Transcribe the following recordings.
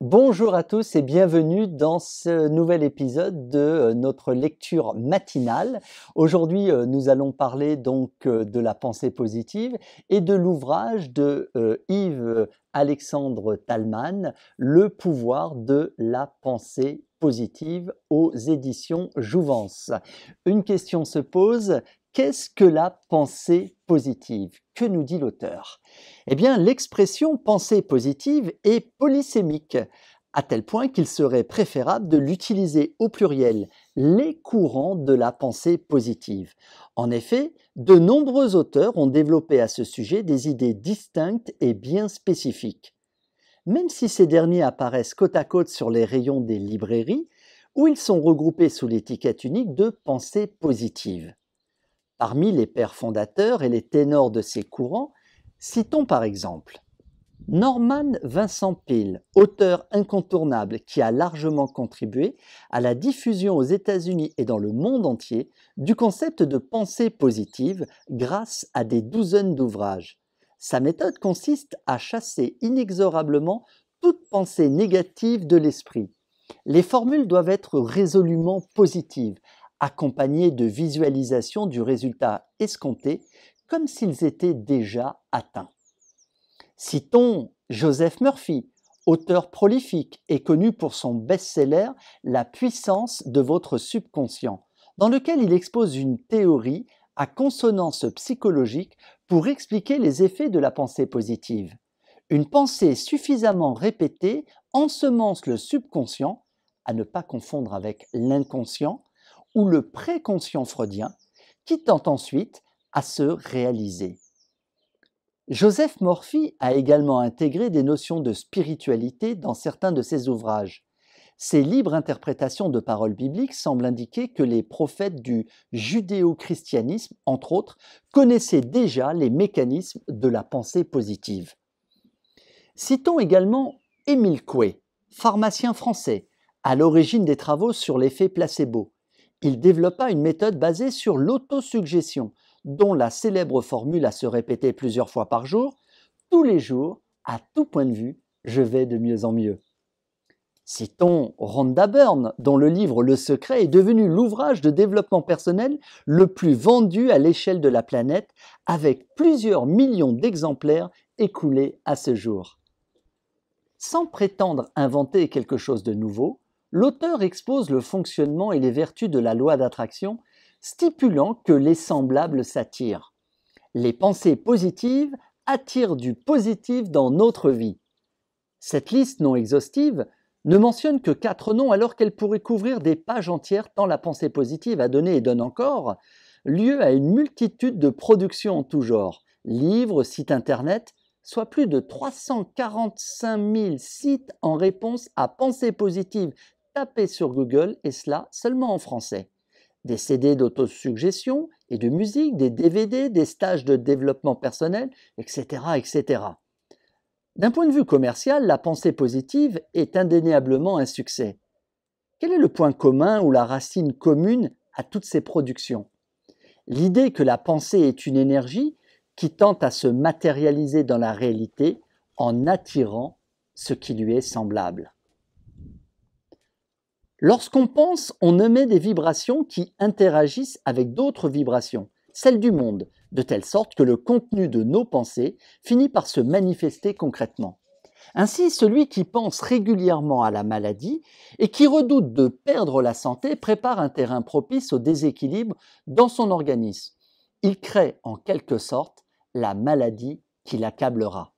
Bonjour à tous et bienvenue dans ce nouvel épisode de euh, notre lecture matinale. Aujourd'hui, euh, nous allons parler donc euh, de la pensée positive et de l'ouvrage de Yves Alexandre Talman, Le pouvoir de la pensée positive aux éditions Jouvence. Une question se pose, qu'est-ce que la pensée positive Que nous dit l'auteur Eh bien, l'expression pensée positive est polysémique, à tel point qu'il serait préférable de l'utiliser au pluriel, les courants de la pensée positive. En effet, de nombreux auteurs ont développé à ce sujet des idées distinctes et bien spécifiques même si ces derniers apparaissent côte à côte sur les rayons des librairies, où ils sont regroupés sous l'étiquette unique de pensée positive. Parmi les pères fondateurs et les ténors de ces courants, citons par exemple Norman Vincent Peale, auteur incontournable qui a largement contribué à la diffusion aux États-Unis et dans le monde entier du concept de pensée positive grâce à des douzaines d'ouvrages, sa méthode consiste à chasser inexorablement toute pensée négative de l'esprit. Les formules doivent être résolument positives, accompagnées de visualisations du résultat escompté, comme s'ils étaient déjà atteints. Citons Joseph Murphy, auteur prolifique et connu pour son best-seller La puissance de votre subconscient, dans lequel il expose une théorie à consonance psychologique pour expliquer les effets de la pensée positive. Une pensée suffisamment répétée ensemence le subconscient, à ne pas confondre avec l'inconscient, ou le préconscient freudien, qui tend ensuite à se réaliser. Joseph Morphy a également intégré des notions de spiritualité dans certains de ses ouvrages, ces libres interprétations de paroles bibliques semblent indiquer que les prophètes du judéo-christianisme, entre autres, connaissaient déjà les mécanismes de la pensée positive. Citons également Émile Coué, pharmacien français, à l'origine des travaux sur l'effet placebo. Il développa une méthode basée sur l'autosuggestion, dont la célèbre formule à se répéter plusieurs fois par jour, tous les jours, à tout point de vue, je vais de mieux en mieux. Citons Rhonda Byrne, dont le livre Le Secret est devenu l'ouvrage de développement personnel le plus vendu à l'échelle de la planète, avec plusieurs millions d'exemplaires écoulés à ce jour. Sans prétendre inventer quelque chose de nouveau, l'auteur expose le fonctionnement et les vertus de la loi d'attraction, stipulant que les semblables s'attirent. Les pensées positives attirent du positif dans notre vie. Cette liste non exhaustive ne mentionne que quatre noms alors qu'elle pourrait couvrir des pages entières tant la pensée positive a donné et donne encore lieu à une multitude de productions en tout genre, livres, sites internet, soit plus de 345 000 sites en réponse à pensée positive tapée sur Google et cela seulement en français. Des CD d'autosuggestion et de musique, des DVD, des stages de développement personnel, etc. etc. D'un point de vue commercial, la pensée positive est indéniablement un succès. Quel est le point commun ou la racine commune à toutes ces productions L'idée que la pensée est une énergie qui tente à se matérialiser dans la réalité en attirant ce qui lui est semblable. Lorsqu'on pense, on émet des vibrations qui interagissent avec d'autres vibrations, celles du monde, de telle sorte que le contenu de nos pensées finit par se manifester concrètement. Ainsi, celui qui pense régulièrement à la maladie et qui redoute de perdre la santé prépare un terrain propice au déséquilibre dans son organisme. Il crée en quelque sorte la maladie qui l'accablera.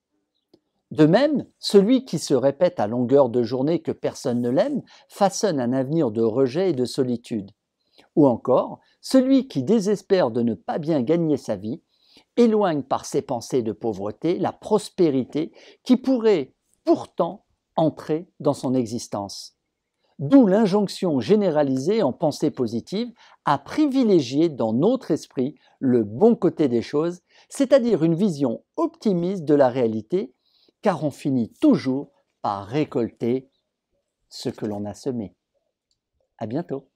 De même, celui qui se répète à longueur de journée que personne ne l'aime façonne un avenir de rejet et de solitude. Ou encore, celui qui désespère de ne pas bien gagner sa vie éloigne par ses pensées de pauvreté la prospérité qui pourrait pourtant entrer dans son existence. D'où l'injonction généralisée en pensée positive à privilégier dans notre esprit le bon côté des choses, c'est-à-dire une vision optimiste de la réalité, car on finit toujours par récolter ce que l'on a semé. À bientôt!